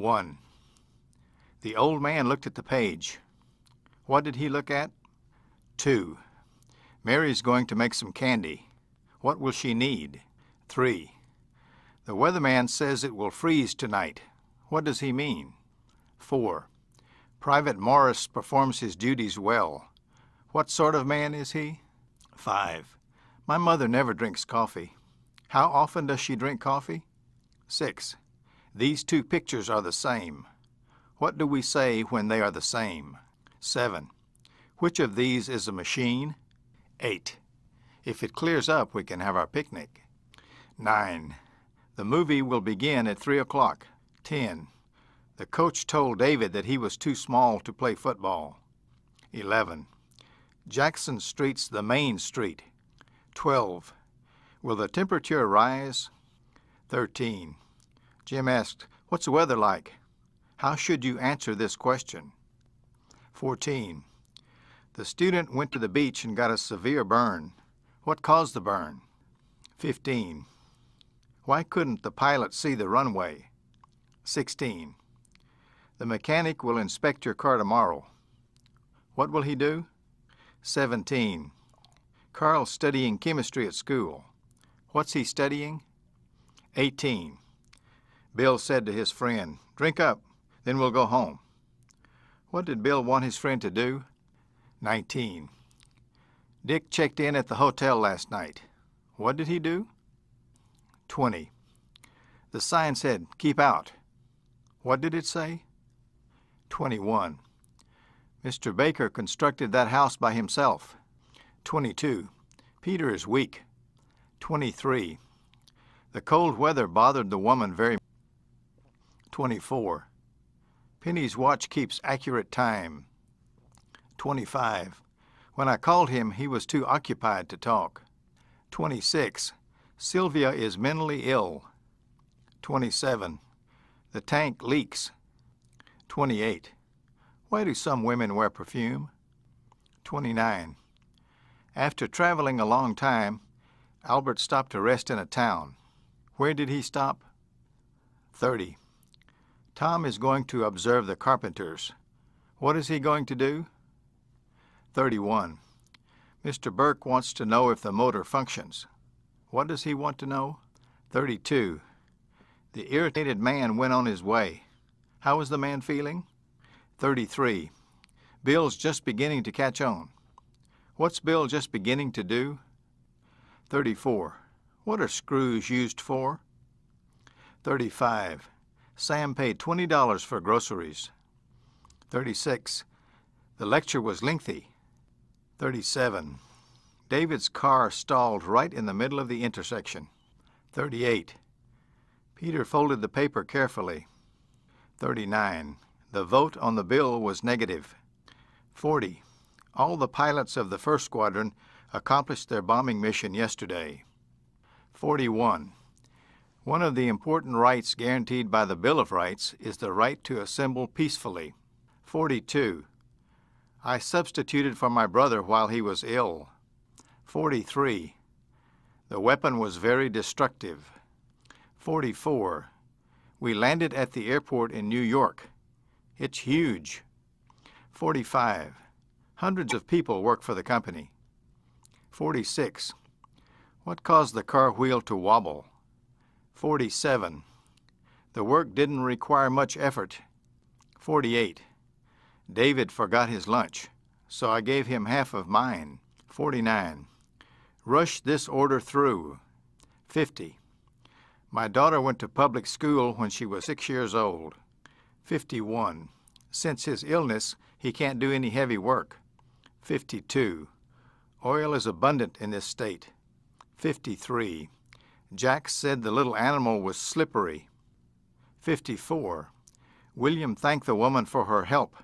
1. The old man looked at the page. What did he look at? 2. Mary's going to make some candy. What will she need? 3. The weatherman says it will freeze tonight. What does he mean? 4. Private Morris performs his duties well. What sort of man is he? 5. My mother never drinks coffee. How often does she drink coffee? 6. These two pictures are the same. What do we say when they are the same? 7. Which of these is a machine? 8. If it clears up, we can have our picnic. 9. The movie will begin at 3 o'clock. 10. The coach told David that he was too small to play football. 11. Jackson Street's the main street. 12. Will the temperature rise? 13. Jim asked, What's the weather like? How should you answer this question? 14. The student went to the beach and got a severe burn. What caused the burn? 15. Why couldn't the pilot see the runway? 16. The mechanic will inspect your car tomorrow. What will he do? 17. Carl's studying chemistry at school. What's he studying? 18. Bill said to his friend, Drink up, then we'll go home. What did Bill want his friend to do? 19. Dick checked in at the hotel last night. What did he do? 20. The sign said, Keep out. What did it say? 21. Mr. Baker constructed that house by himself. 22. Peter is weak. 23. The cold weather bothered the woman very 24. Penny's watch keeps accurate time. 25. When I called him, he was too occupied to talk. 26. Sylvia is mentally ill. 27. The tank leaks. 28. Why do some women wear perfume? 29. After traveling a long time, Albert stopped to rest in a town. Where did he stop? 30. Tom is going to observe the carpenters. What is he going to do? 31. Mr. Burke wants to know if the motor functions. What does he want to know? 32. The irritated man went on his way. How is the man feeling? 33. Bill's just beginning to catch on. What's Bill just beginning to do? 34. What are screws used for? 35. Sam paid $20 for groceries. 36. The lecture was lengthy. 37. David's car stalled right in the middle of the intersection. 38. Peter folded the paper carefully. 39. The vote on the bill was negative. 40. All the pilots of the first squadron accomplished their bombing mission yesterday. 41. One of the important rights guaranteed by the Bill of Rights is the right to assemble peacefully. 42. I substituted for my brother while he was ill. 43. The weapon was very destructive. 44. We landed at the airport in New York. It's huge. 45. Hundreds of people work for the company. 46. What caused the car wheel to wobble? 47. The work didn't require much effort. 48. David forgot his lunch, so I gave him half of mine. 49. Rush this order through. 50. My daughter went to public school when she was six years old. 51. Since his illness, he can't do any heavy work. 52. Oil is abundant in this state. 53. Jack said the little animal was slippery. 54. William thanked the woman for her help.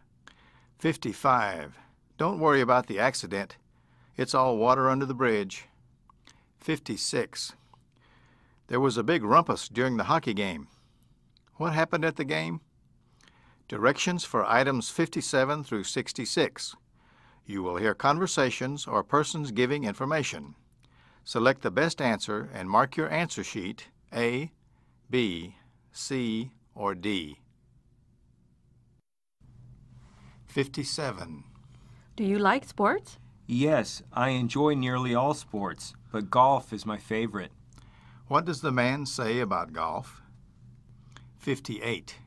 55. Don't worry about the accident. It's all water under the bridge. 56. There was a big rumpus during the hockey game. What happened at the game? Directions for items 57 through 66. You will hear conversations or persons giving information. Select the best answer and mark your answer sheet A, B, C, or D. 57. Do you like sports? Yes, I enjoy nearly all sports, but golf is my favorite. What does the man say about golf? 58.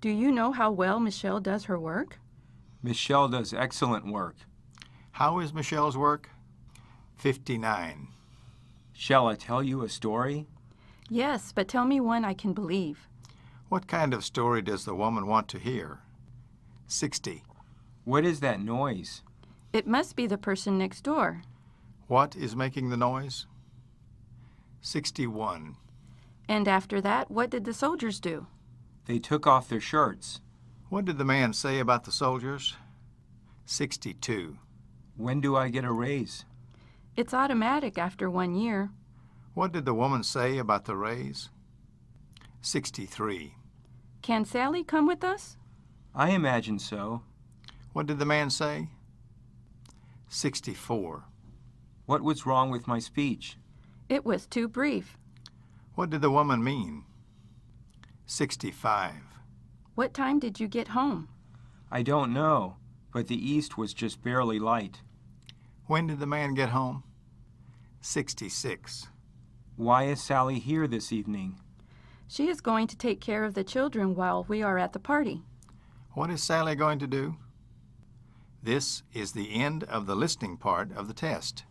Do you know how well Michelle does her work? Michelle does excellent work. How is Michelle's work? 59. Shall I tell you a story? Yes, but tell me one I can believe. What kind of story does the woman want to hear? 60. What is that noise? It must be the person next door. What is making the noise? 61. And after that, what did the soldiers do? They took off their shirts. What did the man say about the soldiers? 62. When do I get a raise? It's automatic after one year. What did the woman say about the raise? 63. Can Sally come with us? I imagine so. What did the man say? 64. What was wrong with my speech? It was too brief. What did the woman mean? 65. What time did you get home? I don't know, but the east was just barely light. When did the man get home? 66. Why is Sally here this evening? She is going to take care of the children while we are at the party. What is Sally going to do? This is the end of the listening part of the test.